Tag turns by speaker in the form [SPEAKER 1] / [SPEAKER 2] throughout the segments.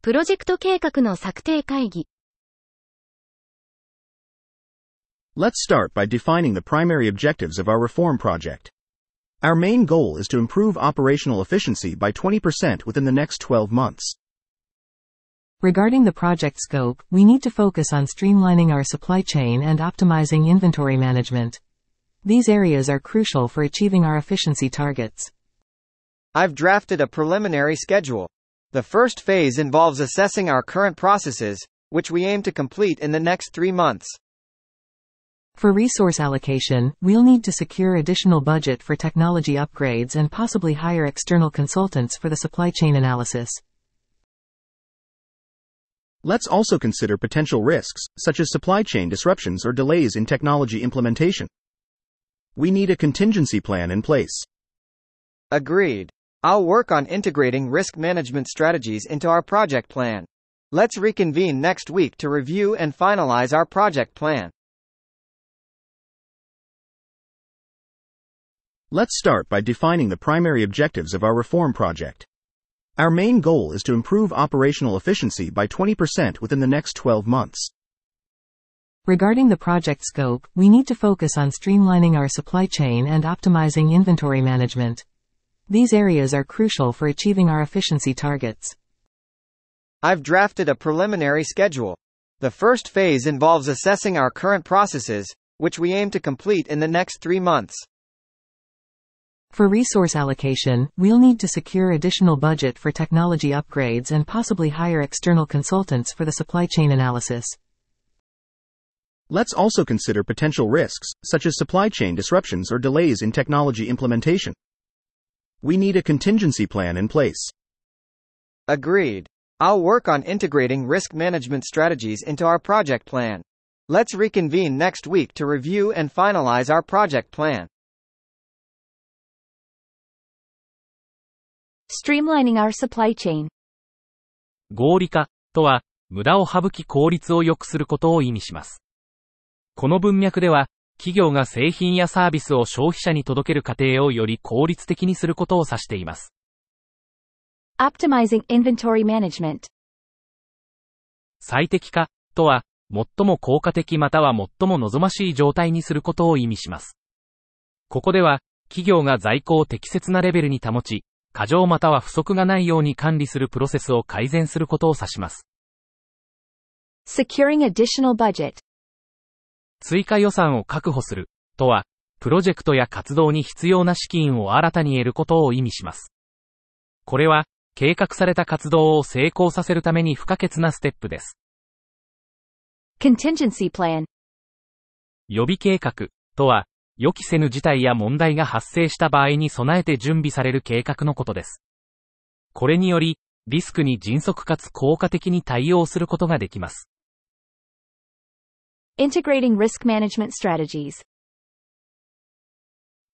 [SPEAKER 1] プロジェクト計画の策定会議。
[SPEAKER 2] Let's start by defining the primary objectives of our reform project. Our main goal is to improve operational efficiency by 20% within the next 12 months.
[SPEAKER 3] Regarding the project scope, we need to focus on streamlining our supply chain and optimizing inventory management. These areas are crucial for achieving our efficiency targets.
[SPEAKER 4] I've drafted a preliminary schedule. The first phase involves assessing our current processes, which we aim to complete in the next three months.
[SPEAKER 3] For resource allocation, we'll need to secure additional budget for technology upgrades and possibly hire external consultants for the supply chain analysis.
[SPEAKER 2] Let's also consider potential risks, such as supply chain disruptions or delays in technology implementation. We need a contingency plan in place.
[SPEAKER 4] Agreed. I'll work on integrating risk management strategies into our project plan. Let's reconvene next week to review and finalize our project plan.
[SPEAKER 1] Let's start by
[SPEAKER 2] defining the primary objectives of our reform project. Our main goal is to improve operational efficiency by 20% within the next 12 months.
[SPEAKER 3] Regarding the project scope, we need to focus on streamlining our supply chain and optimizing inventory management. These areas are crucial for achieving our efficiency targets.
[SPEAKER 4] I've drafted a preliminary schedule. The first phase involves assessing our current processes, which we aim to complete in the next three months.
[SPEAKER 3] For resource allocation, we'll need to secure additional budget for technology upgrades and possibly hire external consultants for the supply chain analysis.
[SPEAKER 2] Let's also consider potential risks, such as supply chain disruptions or delays in technology implementation. We need a contingency plan in place. Agreed.
[SPEAKER 4] I'll work on integrating risk management strategies into our project plan. Let's reconvene next week to review and finalize our project plan.
[SPEAKER 5] Streamlining our supply chain.
[SPEAKER 6] 合理化とは、無駄を省き効率を良くすることを意味します。この文脈では、企業が製品やサービスを消費者に届ける過程をより効率的にすることを指しています。
[SPEAKER 5] Optimizing Inventory Management
[SPEAKER 6] 最適化とは、最も効果的または最も望ましい状態にすることを意味します。ここでは、企業が在庫を適切なレベルに保ち、過剰または不足がないように管理するプロセスを改善することを指します。
[SPEAKER 5] Securing additional budget
[SPEAKER 6] 追加予算を確保する、とは、プロジェクトや活動に必要な資金を新たに得ることを意味します。これは、計画された活動を成功させるために不可欠なステップです。
[SPEAKER 5] contingency plan
[SPEAKER 6] 予備計画とは、予期せぬ事態や問題が発生した場合に備えて準備される計画のことです。これにより、リスクに迅速かつ効果的に対応することができます。
[SPEAKER 5] Integrating Risk Management Strategies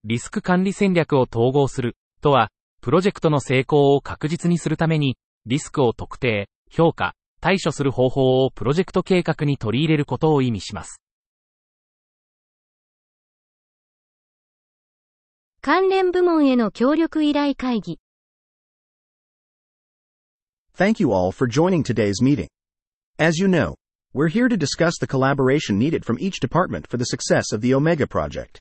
[SPEAKER 6] リスク管理戦略を統合するとは、プロジェクトの成功を確実にするために、リスクを特定、評価、対処する方法をプロジェクト計画に取り入れることを意味します。
[SPEAKER 1] 関連部門への協力依頼会議
[SPEAKER 2] Thank you all for joining today's meeting. As you know, We're here to discuss the collaboration needed from each department for the success of the Omega project.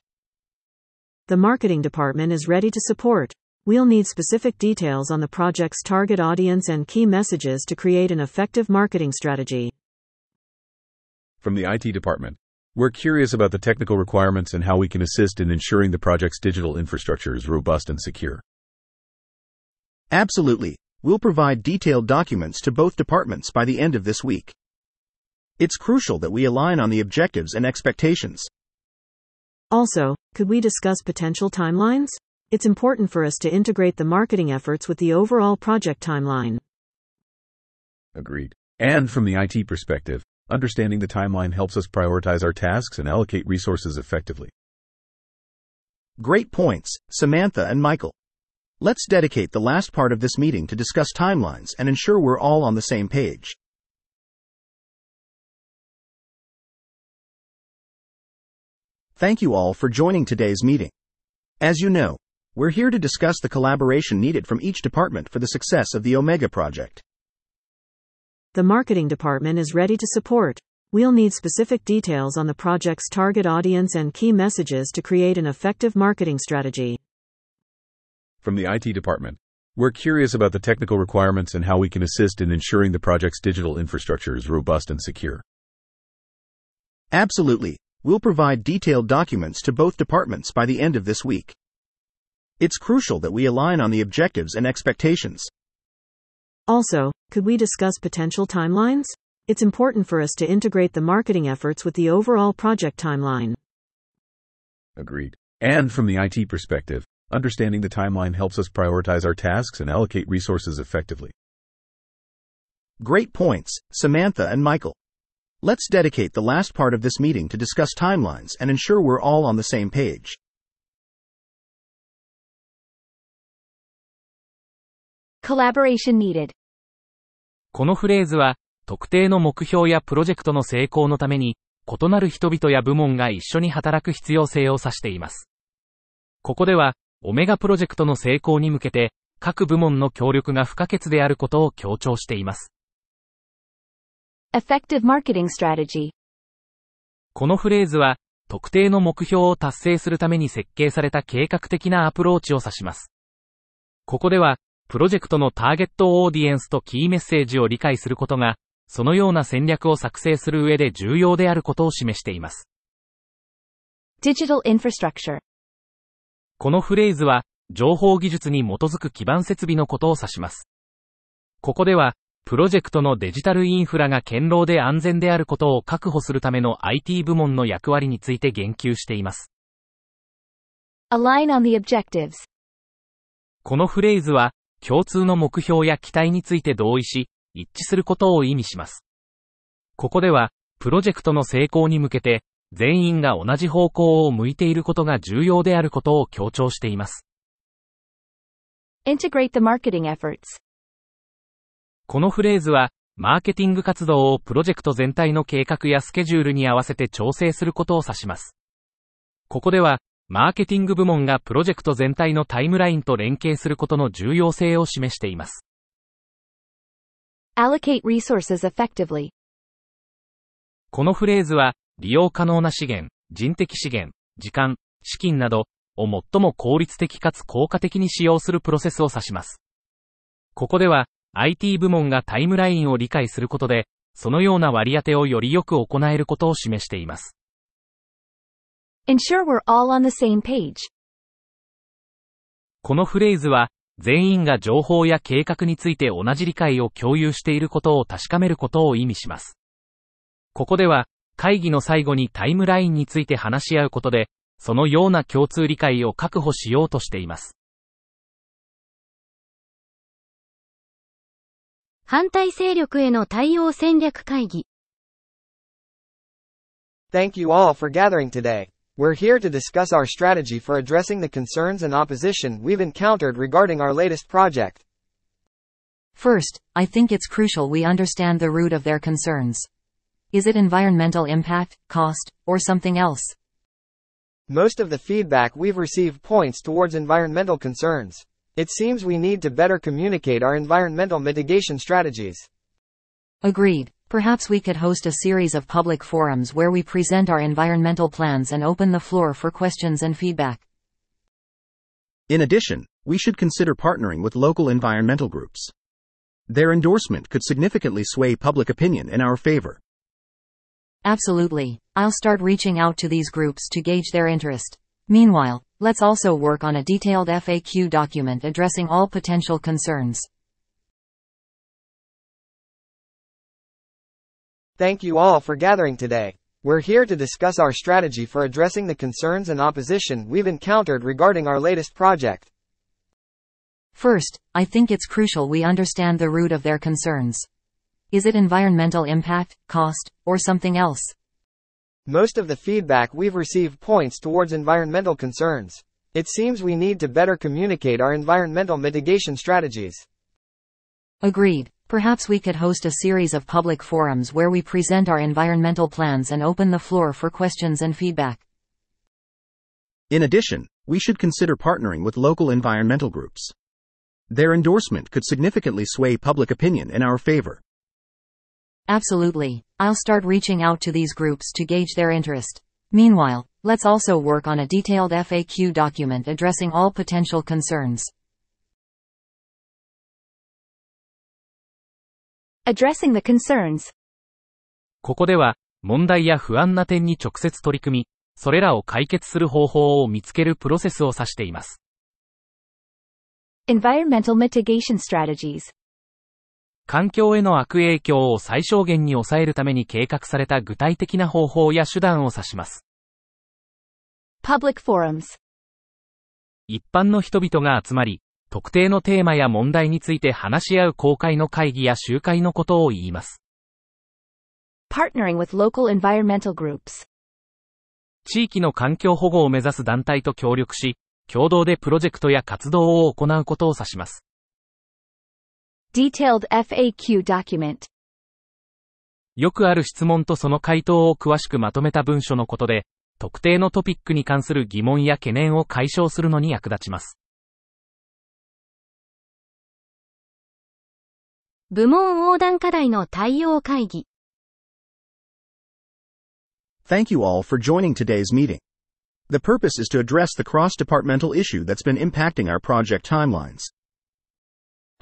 [SPEAKER 7] The marketing department is ready to support. We'll need specific details on the project's target audience and key messages to create an effective marketing strategy.
[SPEAKER 8] From the IT department, we're curious about the technical requirements and how we can assist in ensuring the project's digital infrastructure is robust
[SPEAKER 2] and secure. Absolutely. We'll provide detailed documents to both departments by the end of this week. It's crucial that we align on the objectives and expectations.
[SPEAKER 7] Also, could we discuss potential timelines? It's important for us to integrate the marketing efforts with the overall project timeline.
[SPEAKER 8] Agreed. And from the IT perspective, understanding the timeline helps us prioritize our tasks and allocate resources effectively.
[SPEAKER 2] Great points, Samantha and Michael. Let's dedicate the last part of this meeting to discuss timelines and ensure we're all on the
[SPEAKER 1] same page.
[SPEAKER 2] Thank you all for joining today's meeting. As you know, we're here to discuss the collaboration needed from each department for the success of the Omega project.
[SPEAKER 7] The marketing department is ready to support. We'll need specific details on the project's target audience and key messages to create an effective marketing strategy.
[SPEAKER 8] From the IT department, we're curious about the technical requirements and how we can assist in ensuring the project's digital infrastructure is robust and secure.
[SPEAKER 2] Absolutely. We'll provide detailed documents to both departments by the end of this week. It's crucial that we align on the objectives and expectations. Also, could we discuss
[SPEAKER 7] potential timelines? It's important for us to integrate the marketing efforts with the overall project
[SPEAKER 8] timeline. Agreed. And from the IT perspective, understanding the
[SPEAKER 2] timeline helps us prioritize our tasks and allocate resources effectively. Great points, Samantha and Michael. Let's dedicate the last part of this meeting to discuss timelines and ensure we're all on the same page.
[SPEAKER 5] Collaboration needed.
[SPEAKER 1] こ
[SPEAKER 9] の
[SPEAKER 6] フレーズは、特定の目標やプロジェクトの成功のために、異なる人々や部門が一緒に働く必要性を指しています。ここでは、オメガプロジェクトの成功に向けて、各部門の協力が不可欠であることを強調しています。
[SPEAKER 5] Effective Marketing Strategy
[SPEAKER 6] このフレーズは、特定の目標を達成するために設計された計画的なアプローチを指します。ここでは、プロジェクトのターゲットオーディエンスとキーメッセージを理解することが、そのような戦略を作成する上で重要であることを示しています。
[SPEAKER 5] Digital Infrastructure
[SPEAKER 6] このフレーズは、情報技術に基づく基盤設備のことを指します。ここでは、プロジェクトのデジタルインフラが堅牢で安全であることを確保するための IT 部門の役割について言及しています。
[SPEAKER 5] Align on the objectives
[SPEAKER 6] このフレーズは、共通の目標や期待について同意し、一致することを意味します。ここでは、プロジェクトの成功に向けて、全員が同じ方向を向いていることが重要であることを強調しています。
[SPEAKER 5] Integrate the marketing efforts
[SPEAKER 6] このフレーズは、マーケティング活動をプロジェクト全体の計画やスケジュールに合わせて調整することを指します。ここでは、マーケティング部門がプロジェクト全体のタイムラインと連携することの重要性を示しています。
[SPEAKER 5] Allocate resources effectively
[SPEAKER 6] このフレーズは、利用可能な資源、人的資源、時間、資金などを最も効率的かつ効果的に使用するプロセスを指します。ここでは、IT 部門がタイムラインを理解することで、そのような割り当てをよりよく行えることを示しています。
[SPEAKER 5] Ensure we're all on the same page.
[SPEAKER 6] このフレーズは、全員が情報や計画について同じ理解を共有していることを確かめることを意味します。ここでは、会議の最後にタイムラインについて話し合うことで、そのような共通理解を確保しようとしています。
[SPEAKER 1] 反対勢力への対応戦略会議。
[SPEAKER 4] Thank you all for gathering today. We're here to discuss our strategy for addressing the concerns and opposition we've encountered regarding our latest project.
[SPEAKER 10] First, I think it's crucial we understand the root of their concerns. Is it environmental impact, cost, or something else?
[SPEAKER 4] Most of the feedback we've received points towards environmental concerns. It seems we need to better communicate our environmental mitigation strategies.
[SPEAKER 10] Agreed. Perhaps we could host a series of public forums where we present our environmental plans and open the floor for questions and feedback.
[SPEAKER 2] In addition, we should consider partnering with local environmental groups. Their endorsement could significantly sway public opinion in our favor.
[SPEAKER 10] Absolutely. I'll start reaching out to these groups to gauge their interest. Meanwhile, Let's also work on a detailed FAQ document addressing all potential concerns.
[SPEAKER 4] Thank you all for gathering today. We're here to discuss our strategy for addressing the concerns and opposition we've encountered regarding our latest project.
[SPEAKER 10] First, I think it's crucial we understand the root of their concerns. Is it environmental impact, cost, or something else? Most of the feedback
[SPEAKER 4] we've received points towards environmental concerns. It seems we need to better communicate our environmental mitigation strategies.
[SPEAKER 10] Agreed. Perhaps we could host a series of public forums where we present our environmental plans and open the floor for questions and
[SPEAKER 2] feedback. In addition, we should consider partnering with local environmental groups. Their endorsement could significantly sway public opinion in our favor.
[SPEAKER 10] Absolutely. I'll start reaching out to these groups to gauge their interest. Meanwhile, let's also work on a detailed FAQ document addressing all potential concerns.
[SPEAKER 1] Addressing
[SPEAKER 5] the concerns
[SPEAKER 6] ここでは、問題や不安な点に直接取り組み、それらを解決する方法を見つけるプロセスを指しています。
[SPEAKER 5] Environmental mitigation strategies
[SPEAKER 6] 環境への悪影響を最小限に抑えるために計画された具体的な方法や手段を指します。
[SPEAKER 5] Public Forums
[SPEAKER 6] 一般の人々が集まり、特定のテーマや問題について話し合う公開の会議や集会のことを言います。
[SPEAKER 5] Partnering with local environmental groups
[SPEAKER 6] 地域の環境保護を目指す団体と協力し、共同でプロジェクトや活動を行うことを指します。
[SPEAKER 5] Detailed FAQ document
[SPEAKER 6] よくある質問とその回答を詳しくまとめた文書のことで、特定のトピックに関する疑問や懸念を解消するのに役立ちます。
[SPEAKER 1] 部門横断課題の対応会議
[SPEAKER 2] Thank you all for joining today's meeting. The purpose is to address the cross-departmental issue that's been impacting our project timelines.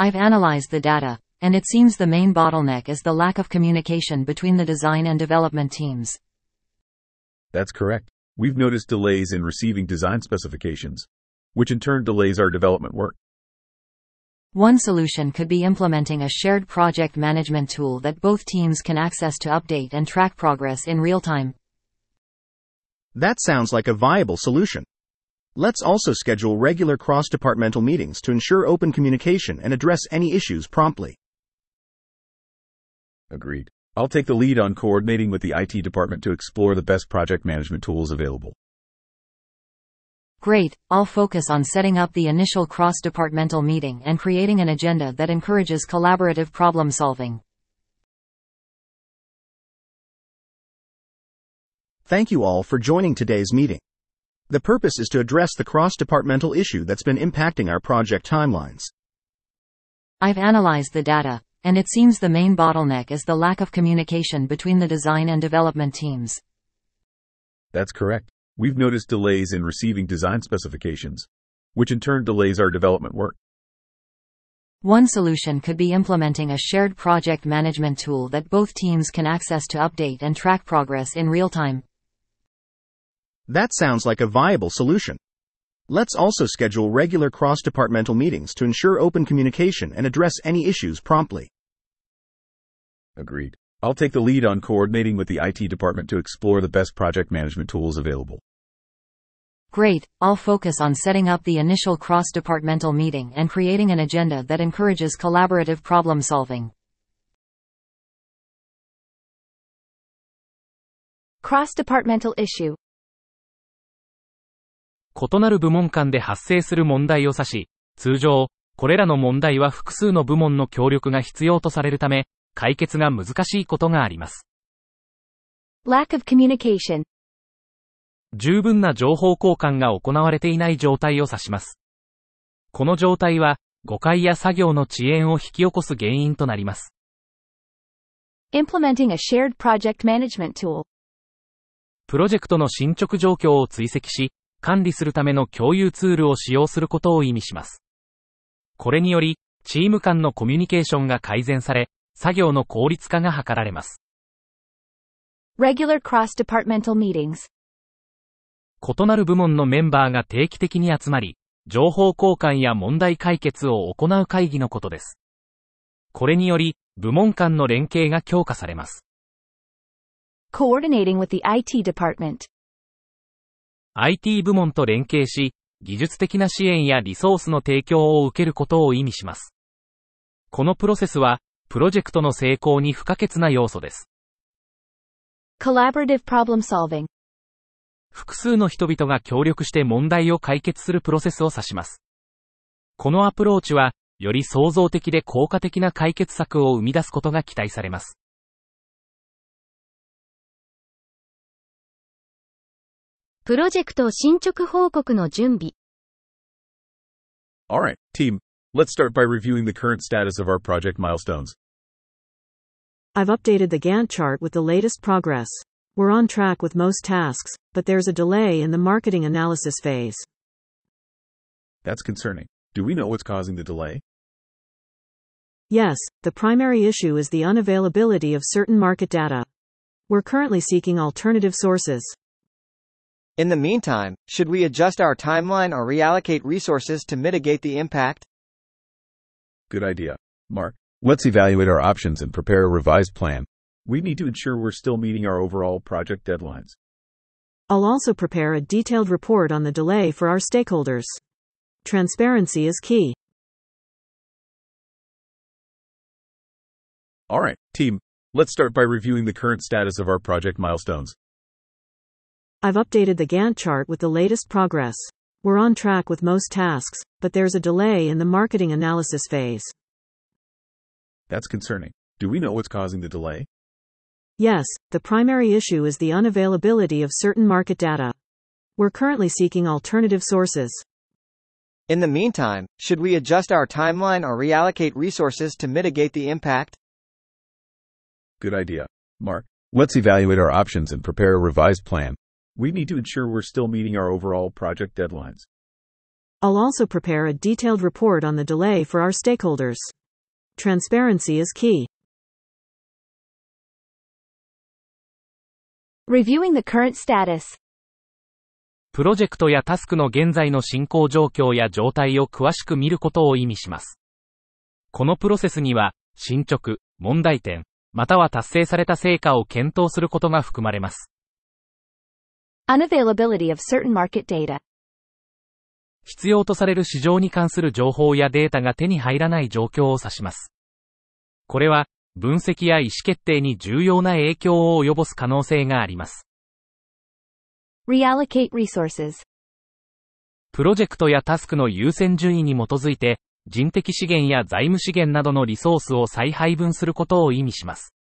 [SPEAKER 10] I've analyzed the data, and it seems the main bottleneck is the lack of communication between the design and development teams.
[SPEAKER 2] That's
[SPEAKER 8] correct. We've noticed delays in receiving design specifications, which in turn delays our development work.
[SPEAKER 10] One solution could be implementing a shared project management tool that both teams can access to update and track progress in real time.
[SPEAKER 2] That sounds like a viable solution. Let's also schedule regular cross departmental meetings to ensure open communication and address any issues promptly.
[SPEAKER 8] Agreed. I'll take the lead on coordinating with the IT department to explore the best project management tools available.
[SPEAKER 10] Great, I'll focus on setting up the initial cross departmental meeting and creating an agenda that encourages collaborative problem solving.
[SPEAKER 1] Thank you all for
[SPEAKER 2] joining today's meeting. The purpose is to address the cross departmental issue that's been impacting our project timelines.
[SPEAKER 10] I've analyzed the data, and it seems the main bottleneck is the lack of communication between the design and development teams.
[SPEAKER 2] That's
[SPEAKER 8] correct. We've noticed delays in receiving design specifications, which in turn delays our development work.
[SPEAKER 10] One solution could be implementing a shared project management tool that both teams can access to update and track progress in real time.
[SPEAKER 2] That sounds like a viable solution. Let's also schedule regular cross departmental meetings to ensure open communication and address any issues promptly.
[SPEAKER 8] Agreed. I'll take the lead on coordinating with the IT department to explore the best project management tools available.
[SPEAKER 10] Great, I'll focus on setting up the initial cross departmental meeting and creating an agenda that encourages collaborative problem solving.
[SPEAKER 5] Cross departmental issue
[SPEAKER 6] 異なる部門間で発生する問題を指し、通常、これらの問題は複数の部門の協力が必要とされるため、解決が難しいことがあります。
[SPEAKER 5] Lack of communication
[SPEAKER 6] 十分な情報交換が行われていない状態を指します。この状態は、誤解や作業の遅延を引き起こす原因となります。
[SPEAKER 5] Implementing a shared project management tool
[SPEAKER 6] プロジェクトの進捗状況を追跡し、管理するための共有ツールを使用することを意味します。これにより、チーム間のコミュニケーションが改善され、作業の効率化が図られます。
[SPEAKER 5] Regular cross-departmental meetings
[SPEAKER 6] 異なる部門のメンバーが定期的に集まり、情報交換や問題解決を行う会議のことです。これにより、部門間の連携が強化されます。
[SPEAKER 5] Coordinating with the IT department
[SPEAKER 6] IT 部門と連携し、技術的な支援やリソースの提供を受けることを意味します。このプロセスは、プロジェクトの成功に不可欠な要素です。
[SPEAKER 5] Collaborative Problem Solving
[SPEAKER 6] 複数の人々が協力して問題を解決するプロセスを指します。このアプローチは、より創造的で効果的な解決策を生み出すことが期待され
[SPEAKER 1] ます。プロジェクト進捗報告の準備。
[SPEAKER 8] Alright, team. Let's start by reviewing the current status of our project milestones.
[SPEAKER 7] I've updated the Gantt chart with the latest progress. We're on track with most tasks, but there's a delay in the marketing analysis phase.
[SPEAKER 8] That's concerning. Do we know what's causing the delay?
[SPEAKER 7] Yes, the primary issue is the unavailability of certain market data. We're currently seeking alternative sources.
[SPEAKER 4] In the meantime, should we adjust our timeline or reallocate resources to mitigate the
[SPEAKER 8] impact? Good idea, Mark. Let's evaluate our options and prepare a revised plan. We need to ensure we're still meeting our overall project deadlines. I'll
[SPEAKER 7] also prepare a detailed report on the delay for our stakeholders. Transparency is key.
[SPEAKER 1] All right, team,
[SPEAKER 8] let's start by reviewing the current status of our project milestones.
[SPEAKER 7] I've updated the Gantt chart with the latest progress. We're on track with most tasks, but there's a delay in the marketing analysis phase.
[SPEAKER 8] That's concerning. Do we know what's causing the delay?
[SPEAKER 7] Yes, the primary issue is the unavailability of certain market data. We're currently seeking alternative sources. In the meantime,
[SPEAKER 4] should we adjust our timeline or reallocate resources to mitigate the impact?
[SPEAKER 8] Good idea, Mark. Let's evaluate our options and prepare a revised plan. We need to ensure we're still meeting our overall project deadlines.
[SPEAKER 7] I'll also prepare a detailed report on the delay for our stakeholders. Transparency is key.
[SPEAKER 5] Reviewing the current status.
[SPEAKER 6] プロジェクトやタスクの現在の進行状況や状態を詳しく見ることを意味します。このプロセスには、進捗、問題点、または達成された成果を検討することが含まれます。
[SPEAKER 5] Unavailability of certain market data
[SPEAKER 6] 必要とされる市場に関する情報やデータが手に入らない状況を指します。これは、分析や意思決定に重要な影響を及ぼす可能性があります。
[SPEAKER 5] Reallocate resources
[SPEAKER 6] プロジェクトやタスクの優先順位に基づいて、人的資源や財務資源などのリソースを再配分することを意味します。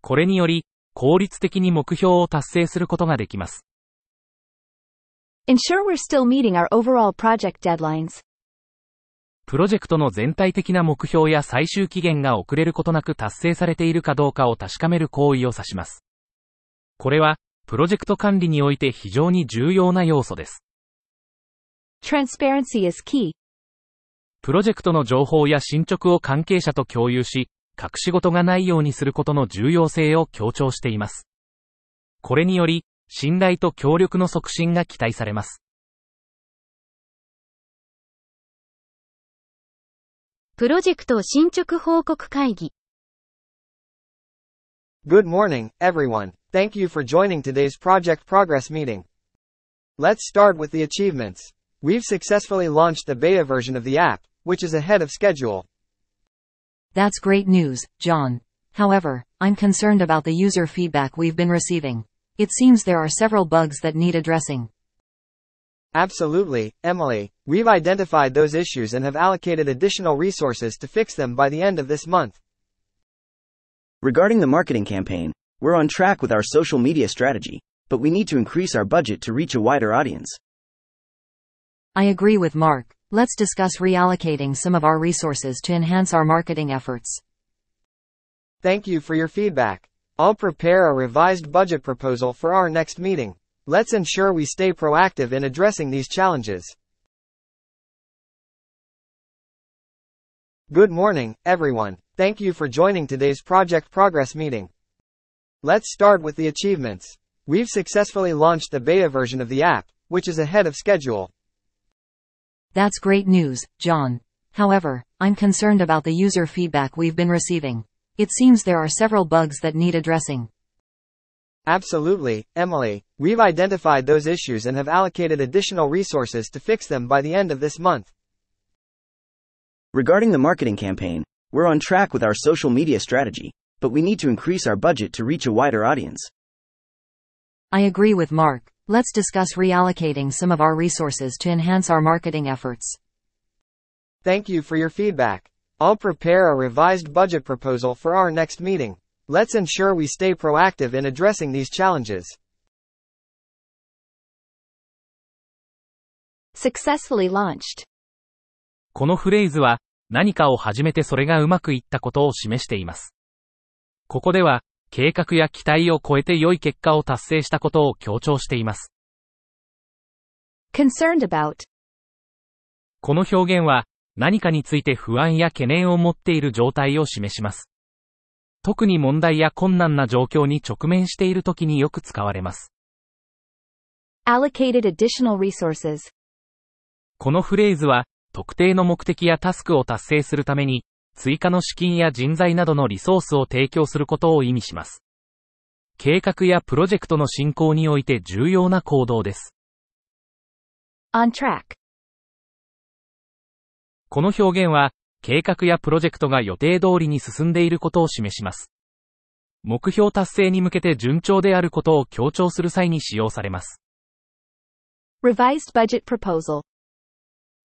[SPEAKER 6] これにより、効率的に目標を達成することができます。
[SPEAKER 5] ensure we're still meeting our overall project deadlines.
[SPEAKER 6] プロジェクトの全体的な目標や最終期限が遅れることなく達成されているかどうかを確かめる行為を指します。これは、プロジェクト管理において非常に重要な要素です。
[SPEAKER 5] Transparency is key.
[SPEAKER 6] プロジェクトの情報や進捗を関係者と共有し、隠し事がないようにすることの重要性を強調しています。これにより、信頼と協
[SPEAKER 1] 力の促進が期待されます。プロジェクト進捗報告会議
[SPEAKER 4] Good morning, everyone. Thank you for joining today's project progress meeting. Let's start with the achievements. We've successfully launched the beta version of the app, which is ahead of schedule.
[SPEAKER 10] That's great news, John. However, I'm concerned about the user feedback we've been receiving. It seems there are several bugs that need addressing.
[SPEAKER 4] Absolutely, Emily. We've identified those issues and have allocated additional resources to fix them by the end of this month. Regarding the marketing campaign, we're on track with our social media strategy, but we need to increase our budget to reach a wider audience.
[SPEAKER 10] I agree with Mark. Let's discuss reallocating some of our resources to enhance our marketing efforts. Thank you
[SPEAKER 4] for your feedback. I'll prepare a revised budget proposal for our next meeting. Let's ensure we stay proactive in addressing these challenges. Good morning, everyone. Thank you for joining today's Project Progress meeting. Let's start with the achievements. We've successfully launched the beta version of the app, which is ahead of schedule.
[SPEAKER 10] That's great news, John. However, I'm concerned about the user feedback we've been receiving. It seems there are several bugs that need addressing.
[SPEAKER 4] Absolutely, Emily. We've identified those issues and have allocated additional resources to fix them by the end of this month. Regarding the marketing campaign, we're on track with our social media strategy, but we need to increase our budget to reach a wider audience.
[SPEAKER 10] I agree with Mark. Let's discuss reallocating some of our resources to enhance our marketing efforts.
[SPEAKER 4] Thank you for your feedback. I'll prepare a revised budget proposal for our next meeting. Let's ensure we stay proactive in addressing these challenges.
[SPEAKER 5] Successfully launched
[SPEAKER 9] こ
[SPEAKER 6] のフレーズは、何かを始めてそれがうまくいったことを示しています。ここでは、計画や期待を超えて良い結果を達成したことを強調しています。
[SPEAKER 5] concerned about
[SPEAKER 6] この表現は、何かについて不安や懸念を持っている状態を示します。特に問題や困難な状況に直面している時によく使われます。
[SPEAKER 5] allocated additional resources
[SPEAKER 6] このフレーズは、特定の目的やタスクを達成するために、追加の資金や人材などのリソースを提供することを意味します。計画やプロジェクトの進行において重要な行
[SPEAKER 9] 動です。
[SPEAKER 1] on track
[SPEAKER 6] この表現は、計画やプロジェクトが予定通りに進んでいることを示します。目標達成に向けて順調であることを強調する際に使用されます。
[SPEAKER 5] Revised Budget Proposal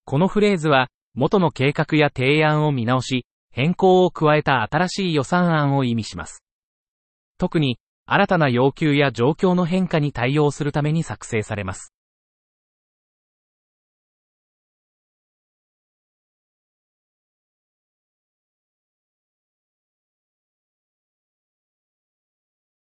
[SPEAKER 6] このフレーズは、元の計画や提案を見直し、変更を加えた新しい予算案を意味します。特に、新たな要求や状況の変化に対応するために作成
[SPEAKER 1] されます。